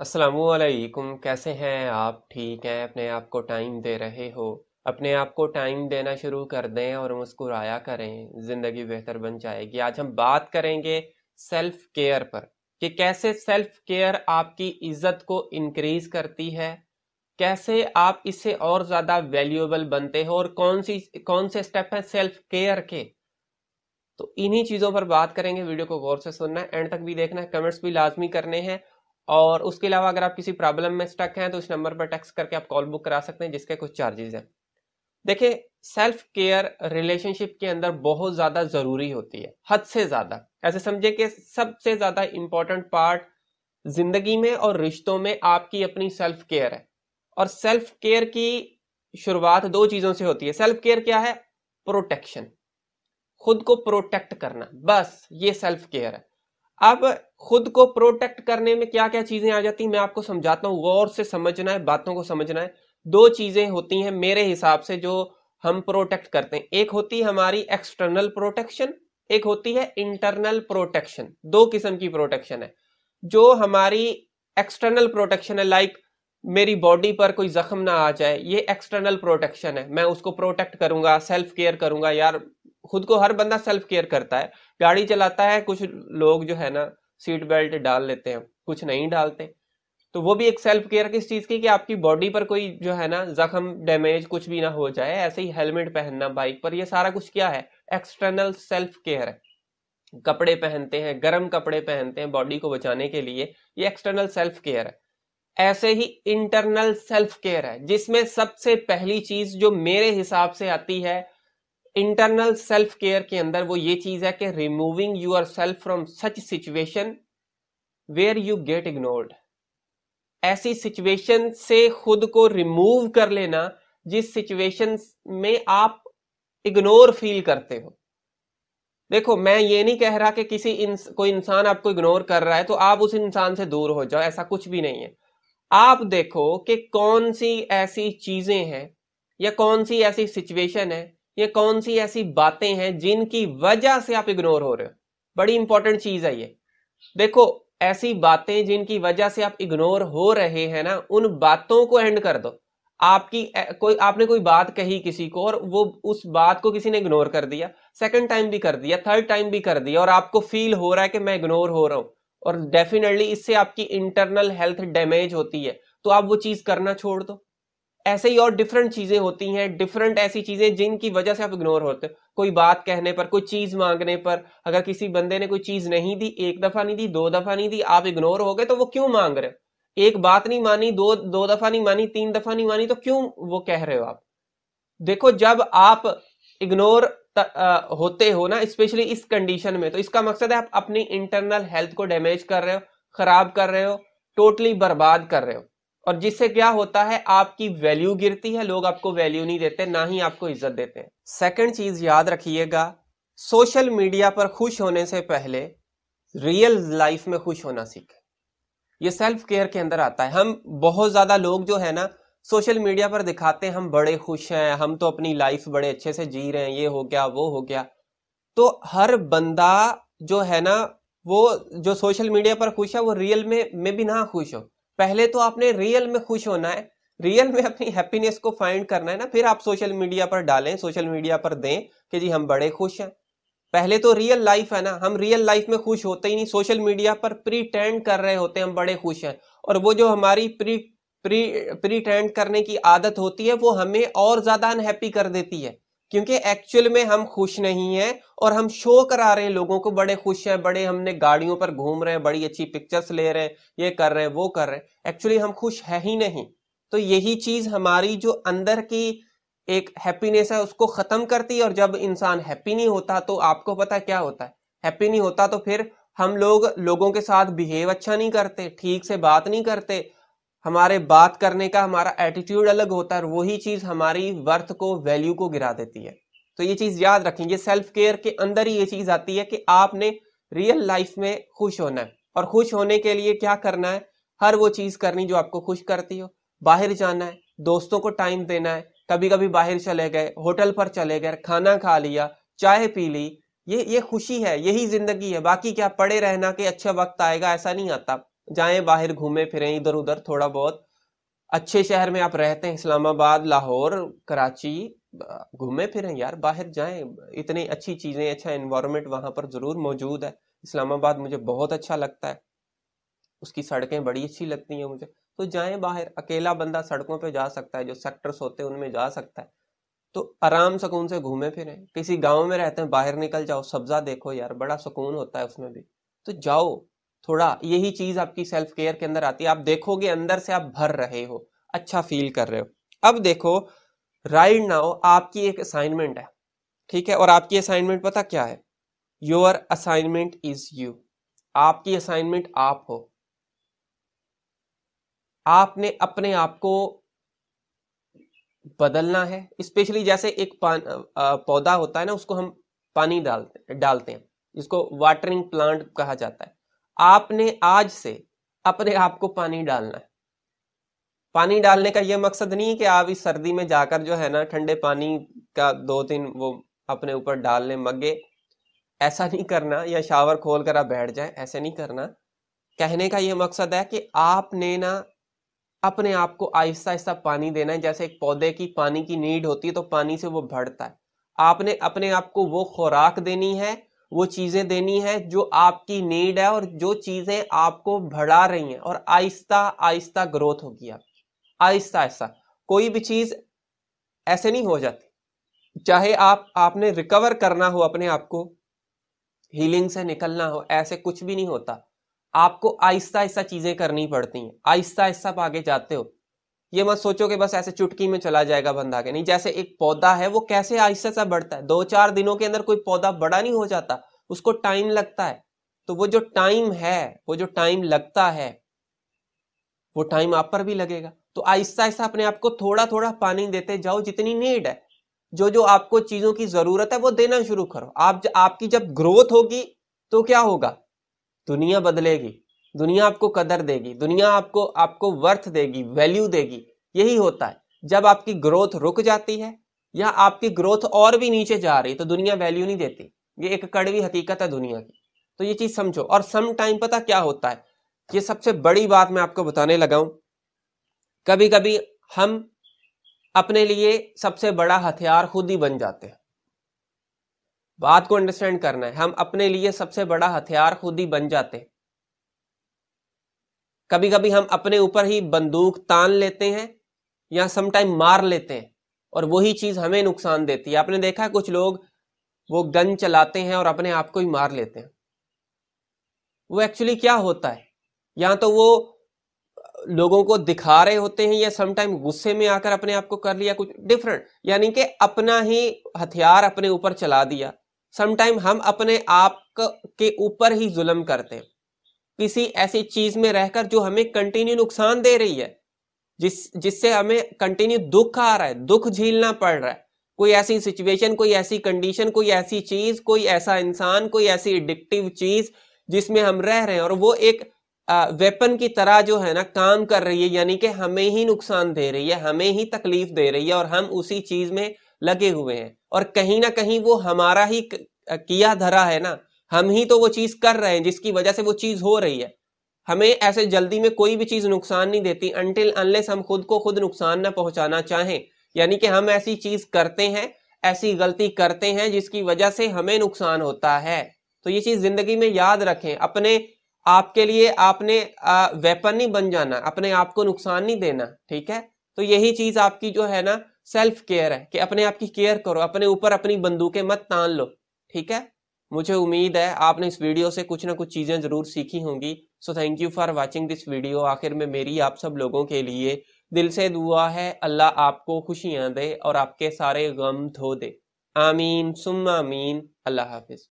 असलकुम कैसे हैं आप ठीक हैं अपने आप को टाइम दे रहे हो अपने आप को टाइम देना शुरू कर दें और मुस्कुराया करें ज़िंदगी बेहतर बन जाएगी आज हम बात करेंगे सेल्फ केयर पर कि कैसे सेल्फ केयर आपकी इज्जत को इनक्रीज करती है कैसे आप इससे और ज़्यादा वैल्यूएबल बनते हो और कौन सी कौन से स्टेप हैं सेल्फ केयर के तो इन्हीं चीज़ों पर बात करेंगे वीडियो को गौर से सुनना है एंड तक भी देखना है कमेंट्स भी लाजमी करने हैं और उसके अलावा अगर आप किसी प्रॉब्लम में स्टक हैं तो उस नंबर पर टेक्स्ट करके आप कॉल बुक करा सकते हैं जिसके कुछ चार्जेस हैं देखिए सेल्फ केयर रिलेशनशिप के अंदर बहुत ज़्यादा ज़रूरी होती है हद से ज़्यादा ऐसे समझे कि सबसे ज़्यादा इंपॉर्टेंट पार्ट ज़िंदगी में और रिश्तों में आपकी अपनी सेल्फ केयर है और सेल्फ केयर की शुरुआत दो चीज़ों से होती है सेल्फ केयर क्या है प्रोटेक्शन खुद को प्रोटेक्ट करना बस ये सेल्फ केयर है अब खुद को प्रोटेक्ट करने में क्या क्या चीजें आ जाती मैं आपको समझाता हूँ गौर से समझना है बातों को समझना है दो चीजें होती हैं मेरे हिसाब से जो हम प्रोटेक्ट करते हैं एक होती है हमारी एक्सटर्नल प्रोटेक्शन एक होती है इंटरनल प्रोटेक्शन दो किस्म की प्रोटेक्शन है जो हमारी एक्सटर्नल प्रोटेक्शन है लाइक मेरी बॉडी पर कोई जख्म ना आ जाए ये एक्सटर्नल प्रोटेक्शन है मैं उसको प्रोटेक्ट करूंगा सेल्फ केयर करूंगा यार खुद को हर बंदा सेल्फ केयर करता है गाड़ी चलाता है कुछ लोग जो है ना सीट बेल्ट डाल लेते हैं कुछ नहीं डालते तो वो भी एक सेल्फ केयर किस चीज़ की कि आपकी बॉडी पर कोई जो है ना जख्म डैमेज कुछ भी ना हो जाए ऐसे ही हेलमेट पहनना बाइक पर ये सारा कुछ क्या है एक्सटर्नल सेल्फ केयर है कपड़े पहनते हैं गर्म कपड़े पहनते हैं बॉडी को बचाने के लिए ये एक्सटर्नल सेल्फ केयर है ऐसे ही इंटरनल सेल्फ केयर है जिसमें सबसे पहली चीज जो मेरे हिसाब से आती है इंटरनल सेल्फ केयर के अंदर वो ये चीज है कि removing yourself from such situation where you get ignored ऐसी सिचुएशन से खुद को रिमूव कर लेना जिस सिचुएशन में आप इग्नोर फील करते हो देखो मैं ये नहीं कह रहा कि किसी इंस, कोई इंसान आपको इग्नोर कर रहा है तो आप उस इंसान से दूर हो जाओ ऐसा कुछ भी नहीं है आप देखो कि कौन सी ऐसी चीजें हैं या कौन सी ऐसी सिचुएशन है ये कौन सी ऐसी बातें हैं जिनकी वजह से आप इग्नोर हो रहे हो बड़ी इंपॉर्टेंट चीज है ये देखो ऐसी बातें जिनकी वजह से आप इग्नोर हो रहे हैं ना उन बातों को एंड कर दो आपकी कोई आपने कोई बात कही किसी को और वो उस बात को किसी ने इग्नोर कर दिया सेकंड टाइम भी कर दिया थर्ड टाइम भी कर दिया और आपको फील हो रहा है कि मैं इग्नोर हो रहा हूं और डेफिनेटली इससे आपकी इंटरनल हेल्थ डैमेज होती है तो आप वो चीज करना छोड़ दो ऐसे ही और डिफरेंट चीजें होती हैं डिफरेंट ऐसी चीजें जिनकी वजह से आप इग्नोर होते कोई बात कहने पर कोई चीज मांगने पर अगर किसी बंदे ने कोई चीज नहीं दी एक दफा नहीं दी दो दफा नहीं दी आप इग्नोर हो गए तो वो क्यों मांग रहे हो एक बात नहीं मानी दो दो दफा नहीं मानी तीन दफा नहीं मानी तो क्यों वो कह रहे हो आप देखो जब आप इग्नोर होते हो ना स्पेशली इस कंडीशन में तो इसका मकसद है आप अपनी इंटरनल हेल्थ को डैमेज कर रहे हो खराब कर रहे हो टोटली बर्बाद कर रहे हो और जिससे क्या होता है आपकी वैल्यू गिरती है लोग आपको वैल्यू नहीं देते ना ही आपको इज्जत देते हैं सेकंड चीज याद रखिएगा सोशल मीडिया पर खुश होने से पहले रियल लाइफ में खुश होना सीख ये सेल्फ केयर के अंदर आता है हम बहुत ज्यादा लोग जो है ना सोशल मीडिया पर दिखाते हैं हम बड़े खुश हैं हम तो अपनी लाइफ बड़े अच्छे से जी रहे हैं ये हो गया वो हो गया तो हर बंदा जो है ना वो जो सोशल मीडिया पर खुश है वो रियल में में भी ना खुश हो पहले तो आपने रियल में खुश होना है रियल में अपनी हैप्पीनेस को फाइंड करना है ना फिर आप सोशल मीडिया पर डालें सोशल मीडिया पर दें कि जी हम बड़े खुश हैं पहले तो रियल लाइफ है ना हम रियल लाइफ में खुश होते ही नहीं सोशल मीडिया पर प्री टेंड कर रहे होते हैं हम बड़े खुश हैं और वो जो हमारी प्री प्री प्री टेंड करने की आदत होती है वो हमें और ज्यादा अनहैप्पी कर देती है क्योंकि एक्चुअल में हम खुश नहीं हैं और हम शो करा रहे हैं लोगों को बड़े खुश हैं बड़े हमने गाड़ियों पर घूम रहे हैं बड़ी अच्छी पिक्चर्स ले रहे हैं ये कर रहे हैं वो कर रहे हैं एक्चुअली हम खुश है ही नहीं तो यही चीज हमारी जो अंदर की एक हैप्पीनेस है उसको खत्म करती है और जब इंसान हैप्पी नहीं होता तो आपको पता क्या होता है हैप्पी नहीं होता तो फिर हम लोग लोगों के साथ बिहेव अच्छा नहीं करते ठीक से बात नहीं करते हमारे बात करने का हमारा एटीट्यूड अलग होता है वही चीज हमारी वर्थ को वैल्यू को गिरा देती है तो ये चीज याद रखें ये सेल्फ केयर के अंदर ही ये चीज आती है कि आपने रियल लाइफ में खुश होना है और खुश होने के लिए क्या करना है हर वो चीज करनी जो आपको खुश करती हो बाहर जाना है दोस्तों को टाइम देना है कभी कभी बाहर चले गए होटल पर चले गए खाना खा लिया चाय पी ली ये ये खुशी है यही जिंदगी है बाकी क्या पड़े रहना कि अच्छा वक्त आएगा ऐसा नहीं आता जाएं बाहर घूमें फिरें इधर उधर थोड़ा बहुत अच्छे शहर में आप रहते हैं इस्लामाबाद लाहौर कराची घूमें फिरें यार बाहर जाएं इतनी अच्छी चीज़ें अच्छा इन्वामेंट वहाँ पर ज़रूर मौजूद है इस्लामाबाद मुझे बहुत अच्छा लगता है उसकी सड़कें बड़ी अच्छी लगती हैं मुझे तो जाएं बाहर अकेला बंदा सड़कों पे जा सकता है जो सेक्टर्स होते हैं उनमें जा सकता है तो आराम सुकून से घूमें फिरें किसी गांव में रहते हैं बाहर निकल जाओ सब्जा देखो यार बड़ा सुकून होता है उसमें भी तो जाओ थोड़ा यही चीज आपकी सेल्फ केयर के अंदर आती है आप देखोगे अंदर से आप भर रहे हो अच्छा फील कर रहे हो अब देखो राइट right नाउ आपकी एक असाइनमेंट है ठीक है और आपकी असाइनमेंट पता क्या है योर असाइनमेंट इज यू आपकी असाइनमेंट आप हो आपने अपने आप को बदलना है स्पेशली जैसे एक पान पौधा होता है ना उसको हम पानी डालते डालते हैं जिसको वाटरिंग प्लांट कहा जाता है आपने आज से अपने आप को पानी डालना है पानी डालने का यह मकसद नहीं है कि आप इस सर्दी में जाकर जो है ना ठंडे पानी का दो तीन वो अपने ऊपर डाल लें मगे ऐसा नहीं करना या शावर खोल कर आप बैठ जाए ऐसे नहीं करना कहने का यह मकसद है कि आपने ना अपने आप को आहिस्ता आहिस्ता पानी देना है जैसे एक पौधे की पानी की नीड होती है तो पानी से वो बढ़ता है आपने अपने आप को वो खुराक देनी है वो चीज़ें देनी है जो आपकी नीड है और जो चीज़ें आपको बढ़ा रही हैं और आहिस्ता आहिस्ता ग्रोथ होगी आपकी आहिस्ता आहिस्ता कोई भी चीज़ ऐसे नहीं हो जाती चाहे आप आपने रिकवर करना हो अपने आप को हीलिंग से निकलना हो ऐसे कुछ भी नहीं होता आपको आहिस्ता आहिस्ता चीज़ें करनी पड़ती हैं आहिस्ता आहिस्ता आप आगे जाते हो ये मत सोचो कि बस ऐसे चुटकी में चला जाएगा बंदा के नहीं जैसे एक पौधा है वो कैसे आहिस्ता सा बढ़ता है दो चार दिनों के अंदर कोई पौधा बड़ा नहीं हो जाता उसको टाइम लगता है तो वो जो टाइम है वो जो टाइम लगता है वो टाइम आप पर भी लगेगा तो आहिस्ता आहिस्ता अपने आप को थोड़ा थोड़ा पानी देते जाओ जितनी नीड है जो जो आपको चीजों की जरूरत है वो देना शुरू करो आप ज, आपकी जब ग्रोथ होगी तो क्या होगा दुनिया बदलेगी दुनिया आपको कदर देगी दुनिया आपको आपको वर्थ देगी वैल्यू देगी यही होता है जब आपकी ग्रोथ रुक जाती है या आपकी ग्रोथ और भी नीचे जा रही तो दुनिया वैल्यू नहीं देती ये एक कड़वी हकीकत है दुनिया की तो ये चीज समझो और सम टाइम पता क्या होता है ये सबसे बड़ी बात मैं आपको बताने लगा हूं कभी कभी हम अपने लिए सबसे बड़ा हथियार खुद ही बन जाते हैं बात को अंडरस्टैंड करना है हम अपने लिए सबसे बड़ा हथियार खुद ही बन जाते हैं कभी कभी हम अपने ऊपर ही बंदूक तान लेते हैं या समटाइम मार लेते हैं और वही चीज़ हमें नुकसान देती है आपने देखा है कुछ लोग वो गन चलाते हैं और अपने आप को ही मार लेते हैं वो एक्चुअली क्या होता है या तो वो लोगों को दिखा रहे होते हैं या समटाइम गुस्से में आकर अपने आप को कर लिया कुछ डिफरेंट यानी कि अपना ही हथियार अपने ऊपर चला दिया समटाइम हम अपने आप के ऊपर ही जुल्म करते हैं किसी ऐसी चीज में रहकर जो हमें कंटिन्यू नुकसान दे रही है जिस जिससे हमें कंटिन्यू दुख आ रहा है दुख झेलना पड़ रहा है कोई ऐसी सिचुएशन कोई ऐसी कंडीशन कोई ऐसी चीज कोई ऐसा इंसान कोई ऐसी एडिक्टिव चीज जिसमें हम रह रहे हैं और वो एक वेपन की तरह जो है ना काम कर रही है यानी कि हमें ही नुकसान दे रही है हमें ही तकलीफ दे रही है और हम उसी चीज में लगे हुए हैं और कहीं ना कहीं वो हमारा ही किया धरा है ना हम ही तो वो चीज कर रहे हैं जिसकी वजह से वो चीज हो रही है हमें ऐसे जल्दी में कोई भी चीज नुकसान नहीं देती अनटिल अनलेस हम खुद को खुद नुकसान ना पहुंचाना चाहें यानी कि हम ऐसी चीज करते हैं ऐसी गलती करते हैं जिसकी वजह से हमें नुकसान होता है तो ये चीज जिंदगी में याद रखें अपने आपके लिए आपने वेपन नहीं बन जाना अपने आप को नुकसान नहीं देना ठीक है तो यही चीज आपकी जो है ना सेल्फ केयर है कि अपने आप की केयर करो अपने ऊपर अपनी बंदूकें मत तान लो ठीक है मुझे उम्मीद है आपने इस वीडियो से कुछ ना कुछ चीज़ें ज़रूर सीखी होंगी so thank you for watching this video आखिर में मेरी आप सब लोगों के लिए दिल से दुआ है अल्लाह आपको खुशियाँ दे और आपके सारे गम धो दे आमीन सुम आमीन अल्लाह हाफिज़